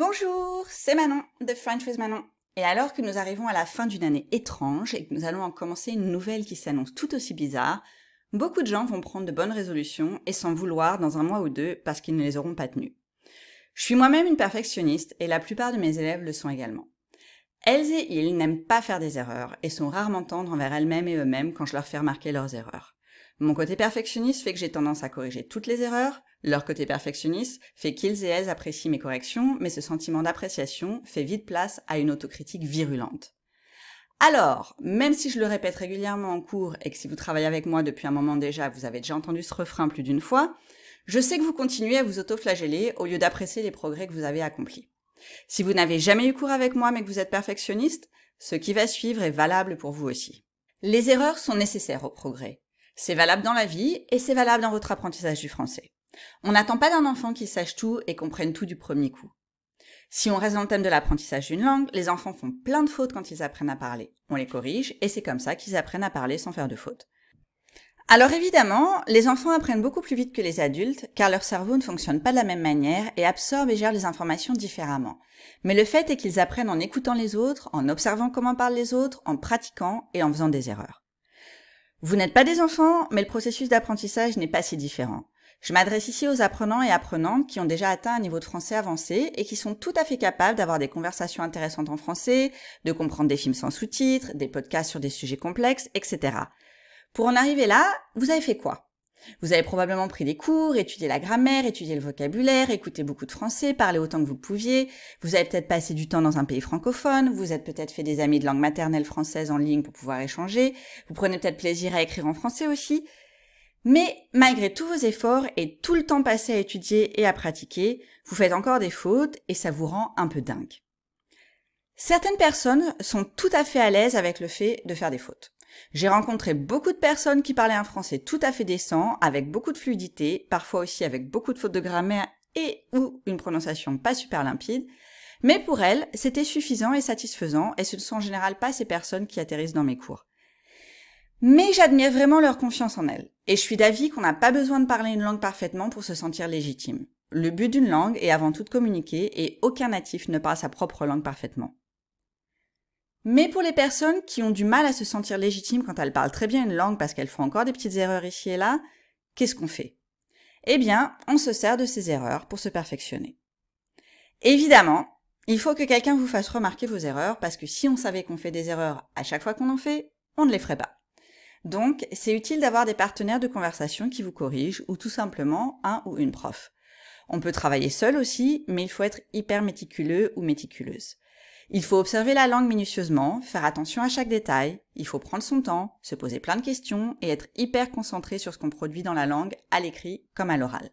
Bonjour, c'est Manon de French with Manon. Et alors que nous arrivons à la fin d'une année étrange et que nous allons en commencer une nouvelle qui s'annonce tout aussi bizarre, beaucoup de gens vont prendre de bonnes résolutions et s'en vouloir dans un mois ou deux parce qu'ils ne les auront pas tenues. Je suis moi-même une perfectionniste et la plupart de mes élèves le sont également. Elles et ils n'aiment pas faire des erreurs et sont rarement tendres envers elles-mêmes et eux-mêmes quand je leur fais remarquer leurs erreurs. Mon côté perfectionniste fait que j'ai tendance à corriger toutes les erreurs, leur côté perfectionniste fait qu'ils et elles apprécient mes corrections, mais ce sentiment d'appréciation fait vite place à une autocritique virulente. Alors, même si je le répète régulièrement en cours et que si vous travaillez avec moi depuis un moment déjà, vous avez déjà entendu ce refrain plus d'une fois, je sais que vous continuez à vous autoflageller au lieu d'apprécier les progrès que vous avez accomplis. Si vous n'avez jamais eu cours avec moi mais que vous êtes perfectionniste, ce qui va suivre est valable pour vous aussi. Les erreurs sont nécessaires au progrès. C'est valable dans la vie et c'est valable dans votre apprentissage du français. On n'attend pas d'un enfant qu'il sache tout et comprenne tout du premier coup. Si on reste dans le thème de l'apprentissage d'une langue, les enfants font plein de fautes quand ils apprennent à parler. On les corrige et c'est comme ça qu'ils apprennent à parler sans faire de fautes. Alors évidemment, les enfants apprennent beaucoup plus vite que les adultes car leur cerveau ne fonctionne pas de la même manière et absorbe et gère les informations différemment. Mais le fait est qu'ils apprennent en écoutant les autres, en observant comment parlent les autres, en pratiquant et en faisant des erreurs. Vous n'êtes pas des enfants, mais le processus d'apprentissage n'est pas si différent. Je m'adresse ici aux apprenants et apprenantes qui ont déjà atteint un niveau de français avancé et qui sont tout à fait capables d'avoir des conversations intéressantes en français, de comprendre des films sans sous-titres, des podcasts sur des sujets complexes, etc. Pour en arriver là, vous avez fait quoi Vous avez probablement pris des cours, étudié la grammaire, étudié le vocabulaire, écouté beaucoup de français, parlé autant que vous pouviez, vous avez peut-être passé du temps dans un pays francophone, vous êtes peut-être fait des amis de langue maternelle française en ligne pour pouvoir échanger, vous prenez peut-être plaisir à écrire en français aussi, mais malgré tous vos efforts et tout le temps passé à étudier et à pratiquer, vous faites encore des fautes et ça vous rend un peu dingue. Certaines personnes sont tout à fait à l'aise avec le fait de faire des fautes. J'ai rencontré beaucoup de personnes qui parlaient un français tout à fait décent, avec beaucoup de fluidité, parfois aussi avec beaucoup de fautes de grammaire et ou une prononciation pas super limpide, mais pour elles, c'était suffisant et satisfaisant et ce ne sont en général pas ces personnes qui atterrissent dans mes cours. Mais j'admire vraiment leur confiance en elles. Et je suis d'avis qu'on n'a pas besoin de parler une langue parfaitement pour se sentir légitime. Le but d'une langue est avant tout de communiquer et aucun natif ne parle sa propre langue parfaitement. Mais pour les personnes qui ont du mal à se sentir légitimes quand elles parlent très bien une langue parce qu'elles font encore des petites erreurs ici et là, qu'est-ce qu'on fait Eh bien, on se sert de ces erreurs pour se perfectionner. Évidemment, il faut que quelqu'un vous fasse remarquer vos erreurs parce que si on savait qu'on fait des erreurs à chaque fois qu'on en fait, on ne les ferait pas. Donc, c'est utile d'avoir des partenaires de conversation qui vous corrigent ou tout simplement un ou une prof. On peut travailler seul aussi, mais il faut être hyper méticuleux ou méticuleuse. Il faut observer la langue minutieusement, faire attention à chaque détail, il faut prendre son temps, se poser plein de questions et être hyper concentré sur ce qu'on produit dans la langue, à l'écrit comme à l'oral.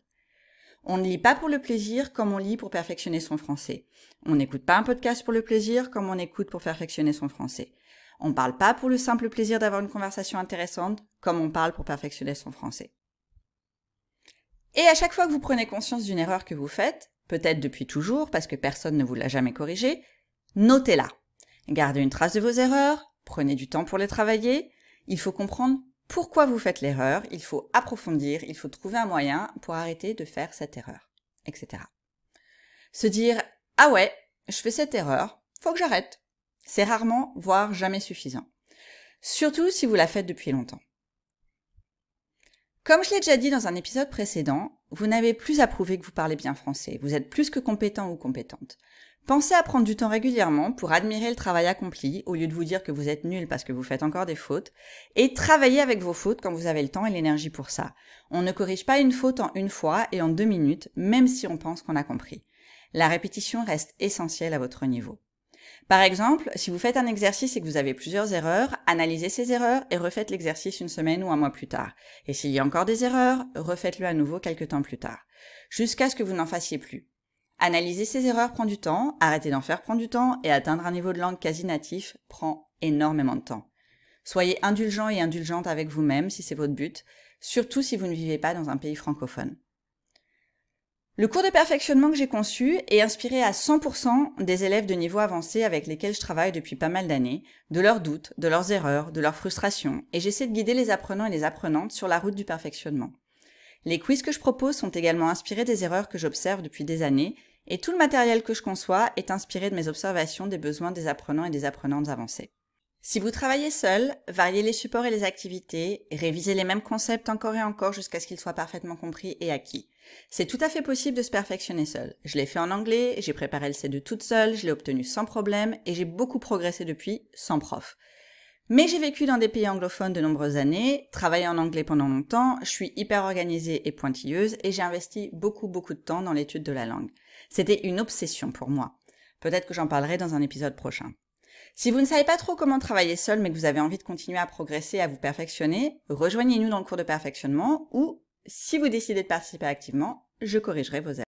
On ne lit pas pour le plaisir comme on lit pour perfectionner son français. On n'écoute pas un podcast pour le plaisir comme on écoute pour perfectionner son français. On ne parle pas pour le simple plaisir d'avoir une conversation intéressante, comme on parle pour perfectionner son français. Et à chaque fois que vous prenez conscience d'une erreur que vous faites, peut-être depuis toujours parce que personne ne vous l'a jamais corrigée, notez-la. Gardez une trace de vos erreurs, prenez du temps pour les travailler. Il faut comprendre pourquoi vous faites l'erreur, il faut approfondir, il faut trouver un moyen pour arrêter de faire cette erreur, etc. Se dire ah ouais, je fais cette erreur, faut que j'arrête, c'est rarement, voire jamais suffisant. Surtout si vous la faites depuis longtemps. Comme je l'ai déjà dit dans un épisode précédent, vous n'avez plus à prouver que vous parlez bien français, vous êtes plus que compétent ou compétente. Pensez à prendre du temps régulièrement pour admirer le travail accompli, au lieu de vous dire que vous êtes nul parce que vous faites encore des fautes, et travaillez avec vos fautes quand vous avez le temps et l'énergie pour ça. On ne corrige pas une faute en une fois et en deux minutes, même si on pense qu'on a compris. La répétition reste essentielle à votre niveau. Par exemple, si vous faites un exercice et que vous avez plusieurs erreurs, analysez ces erreurs et refaites l'exercice une semaine ou un mois plus tard. Et s'il y a encore des erreurs, refaites-le à nouveau quelques temps plus tard, jusqu'à ce que vous n'en fassiez plus. Analyser ces erreurs prend du temps, arrêter d'en faire prend du temps, et atteindre un niveau de langue quasi natif prend énormément de temps. Soyez indulgent et indulgente avec vous-même si c'est votre but, surtout si vous ne vivez pas dans un pays francophone. Le cours de perfectionnement que j'ai conçu est inspiré à 100% des élèves de niveau avancé avec lesquels je travaille depuis pas mal d'années, de leurs doutes, de leurs erreurs, de leurs frustrations, et j'essaie de guider les apprenants et les apprenantes sur la route du perfectionnement. Les quiz que je propose sont également inspirés des erreurs que j'observe depuis des années, et tout le matériel que je conçois est inspiré de mes observations des besoins des apprenants et des apprenantes avancées. Si vous travaillez seul, variez les supports et les activités, révisez les mêmes concepts encore et encore jusqu'à ce qu'ils soient parfaitement compris et acquis. C'est tout à fait possible de se perfectionner seul. Je l'ai fait en anglais, j'ai préparé le C2 toute seule, je l'ai obtenu sans problème, et j'ai beaucoup progressé depuis, sans prof. Mais j'ai vécu dans des pays anglophones de nombreuses années, travaillé en anglais pendant longtemps, je suis hyper organisée et pointilleuse, et j'ai investi beaucoup beaucoup de temps dans l'étude de la langue. C'était une obsession pour moi. Peut-être que j'en parlerai dans un épisode prochain. Si vous ne savez pas trop comment travailler seul, mais que vous avez envie de continuer à progresser, à vous perfectionner, rejoignez-nous dans le cours de perfectionnement ou, si vous décidez de participer activement, je corrigerai vos erreurs.